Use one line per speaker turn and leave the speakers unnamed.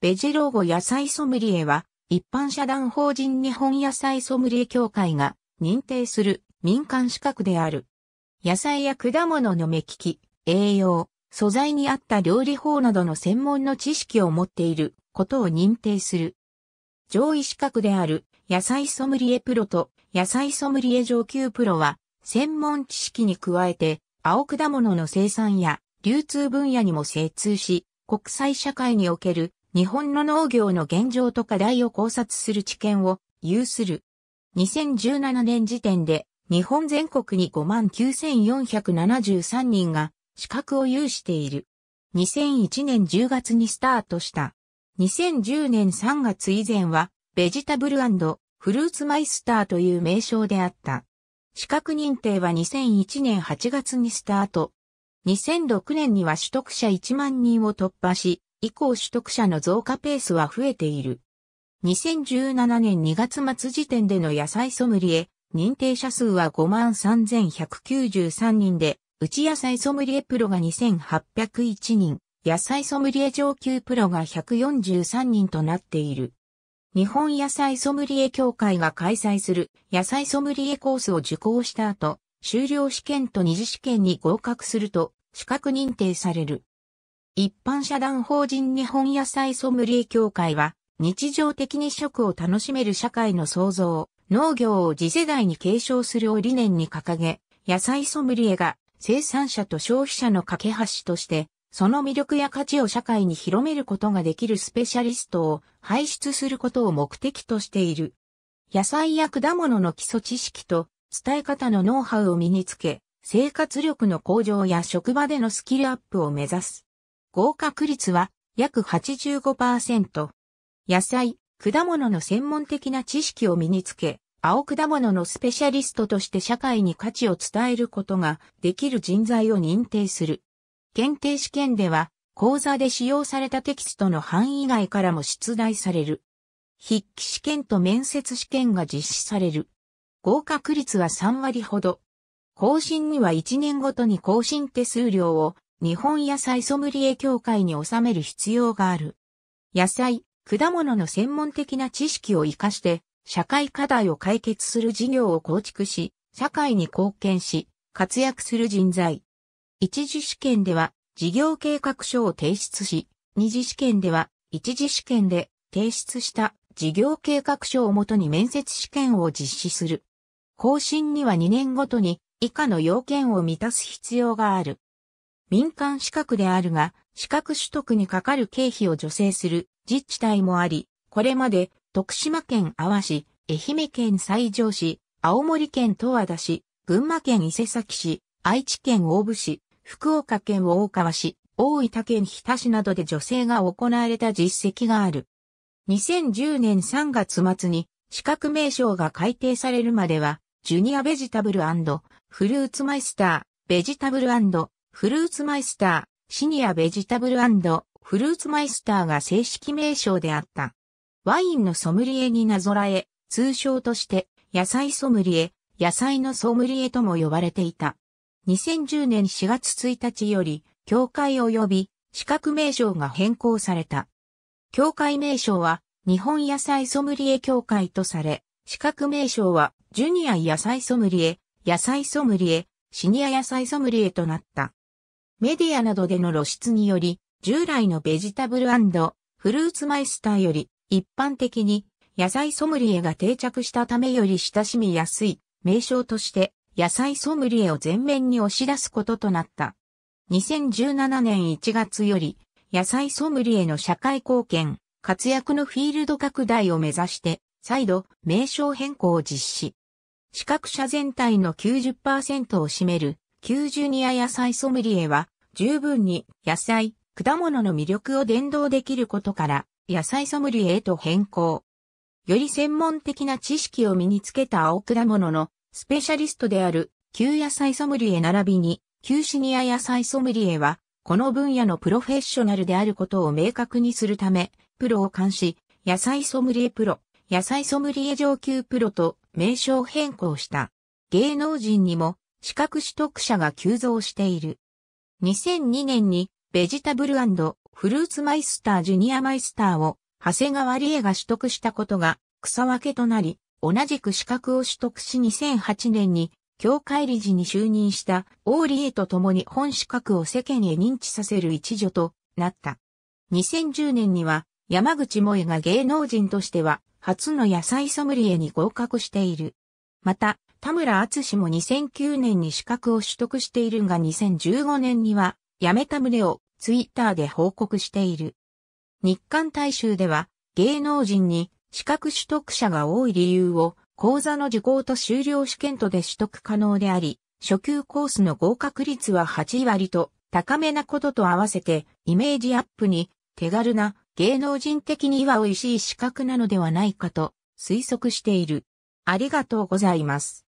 ベジローゴ野菜ソムリエは、一般社団法人日本野菜ソムリエ協会が認定する民間資格である。野菜や果物の目利き、栄養、素材に合った料理法などの専門の知識を持っていることを認定する。上位資格である野菜ソムリエプロと野菜ソムリエ上級プロは、専門知識に加えて、青果物の生産や流通分野にも精通し、国際社会における日本の農業の現状と課題を考察する知見を有する。2017年時点で日本全国に59,473人が資格を有している。2001年10月にスタートした。2010年3月以前はベジタブルフルーツマイスターという名称であった。資格認定は2001年8月にスタート。2006年には取得者1万人を突破し、以降取得者の増加ペースは増えている。2017年2月末時点での野菜ソムリエ認定者数は53,193人で、うち野菜ソムリエプロが2801人、野菜ソムリエ上級プロが143人となっている。日本野菜ソムリエ協会が開催する野菜ソムリエコースを受講した後、修了試験と二次試験に合格すると資格認定される。一般社団法人日本野菜ソムリエ協会は、日常的に食を楽しめる社会の創造、農業を次世代に継承するを理念に掲げ、野菜ソムリエが生産者と消費者の架け橋として、その魅力や価値を社会に広めることができるスペシャリストを輩出することを目的としている。野菜や果物の基礎知識と伝え方のノウハウを身につけ、生活力の向上や職場でのスキルアップを目指す。合格率は約85%。野菜、果物の専門的な知識を身につけ、青果物のスペシャリストとして社会に価値を伝えることができる人材を認定する。検定試験では、講座で使用されたテキストの範囲外からも出題される。筆記試験と面接試験が実施される。合格率は3割ほど。更新には1年ごとに更新手数料を日本野菜ソムリエ協会に収める必要がある。野菜、果物の専門的な知識を活かして、社会課題を解決する事業を構築し、社会に貢献し、活躍する人材。一次試験では、事業計画書を提出し、二次試験では、一次試験で提出した事業計画書をもとに面接試験を実施する。更新には2年ごとに以下の要件を満たす必要がある。民間資格であるが、資格取得にかかる経費を助成する自治体もあり、これまで徳島県阿波市、愛媛県西条市、青森県十和田市、群馬県伊勢崎市、愛知県大府市、福岡県大川市、大分県日田市などで助成が行われた実績がある。2010年3月末に資格名称が改定されるまでは、ジュニアベジタブルフルーツマイスター、ベジタブルフルーツマイスター、シニアベジタブルフルーツマイスターが正式名称であった。ワインのソムリエになぞらえ、通称として野菜ソムリエ、野菜のソムリエとも呼ばれていた。2010年4月1日より、協会及び資格名称が変更された。協会名称は日本野菜ソムリエ協会とされ、資格名称はジュニア野菜ソムリエ、野菜ソムリエ、シニア野菜ソムリエとなった。メディアなどでの露出により、従来のベジタブルフルーツマイスターより一般的に野菜ソムリエが定着したためより親しみやすい名称として野菜ソムリエを前面に押し出すこととなった。2017年1月より野菜ソムリエの社会貢献、活躍のフィールド拡大を目指して再度名称変更を実施。資格者全体の90%を占める旧ジュニア野菜ソムリエは、十分に野菜、果物の魅力を伝導できることから、野菜ソムリエへと変更。より専門的な知識を身につけた青果物のスペシャリストである旧野菜ソムリエ並びに旧シニア野菜ソムリエはこの分野のプロフェッショナルであることを明確にするためプロを監視野菜ソムリエプロ野菜ソムリエ上級プロと名称変更した芸能人にも資格取得者が急増している。2002年にベジタブルフルーツマイスタージュニアマイスターを長谷川理恵が取得したことが草分けとなり、同じく資格を取得し2008年に協会理事に就任した王理恵と共に本資格を世間へ認知させる一助となった。2010年には山口萌が芸能人としては初の野菜ソムリエに合格している。また、田村厚も2009年に資格を取得しているが2015年には辞めた旨をツイッターで報告している。日韓大衆では芸能人に資格取得者が多い理由を講座の受講と修了試験とで取得可能であり、初級コースの合格率は8割と高めなことと合わせてイメージアップに手軽な芸能人的には美味しい資格なのではないかと推測している。ありがとうございます。